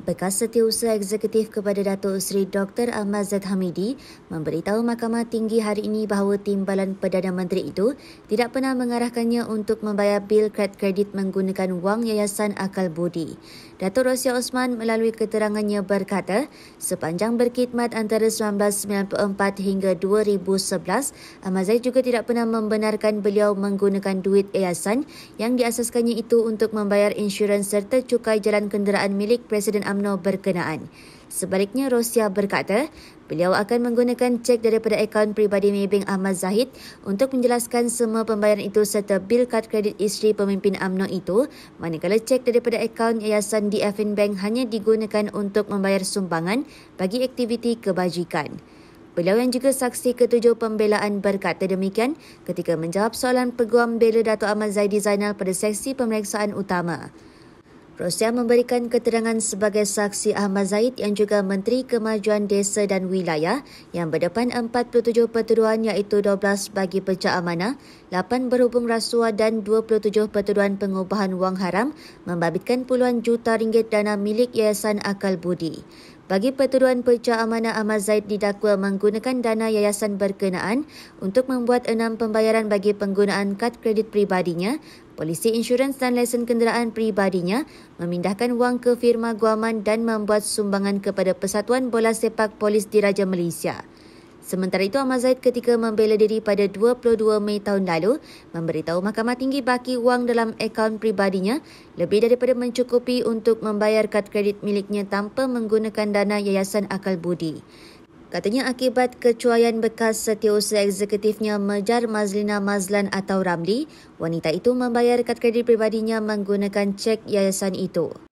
Bekas Setiausaha Eksekutif kepada Datuk Seri Dr. Ahmad Zaid Hamidi memberitahu Mahkamah Tinggi hari ini bahawa timbalan Perdana Menteri itu tidak pernah mengarahkannya untuk membayar bil kredit menggunakan wang Yayasan Akal Budi. Datuk Rosia Osman melalui keterangannya berkata, sepanjang berkhidmat antara 1994 hingga 2011, Ahmad Zaid juga tidak pernah membenarkan beliau menggunakan duit yayasan yang diasaskannya itu untuk membayar insurans serta cukai jalan kenderaan milik Presiden UMNO berkenaan. Sebaliknya, Rusia berkata beliau akan menggunakan cek daripada akaun peribadi Maybank Ahmad Zahid untuk menjelaskan semua pembayaran itu serta bil kad kredit isteri pemimpin UMNO itu manakala cek daripada akaun yayasan DFN Bank hanya digunakan untuk membayar sumbangan bagi aktiviti kebajikan. Beliau yang juga saksi ketujuh pembelaan berkata demikian ketika menjawab soalan peguam bela Dato' Ahmad Zaidi Zainal pada seksi pemeriksaan utama. Rosia memberikan keterangan sebagai saksi Ahmad Zaid yang juga Menteri Kemajuan Desa dan Wilayah yang berdepan 47 pertuduhan iaitu 12 bagi pecah amanah, 8 berhubung rasuah dan 27 pertuduhan pengubahan wang haram membabitkan puluhan juta ringgit dana milik Yayasan Akal Budi bagi pertuduhan pecah amanah Ahmad Zaid didakwa menggunakan dana yayasan berkenaan untuk membuat enam pembayaran bagi penggunaan kad kredit peribadinya, polisi insurans dan lesen kenderaan peribadinya, memindahkan wang ke firma guaman dan membuat sumbangan kepada Persatuan Bola Sepak Polis Diraja Malaysia. Sementara itu, Ahmad Zaid ketika membela diri pada 22 Mei tahun lalu, memberitahu Mahkamah Tinggi baki wang dalam akaun pribadinya lebih daripada mencukupi untuk membayar kad kredit miliknya tanpa menggunakan dana Yayasan Akal Budi. Katanya akibat kecuaian bekas setiausaha eksekutifnya Mejar Mazlina Mazlan atau Ramli, wanita itu membayar kad kredit pribadinya menggunakan cek yayasan itu.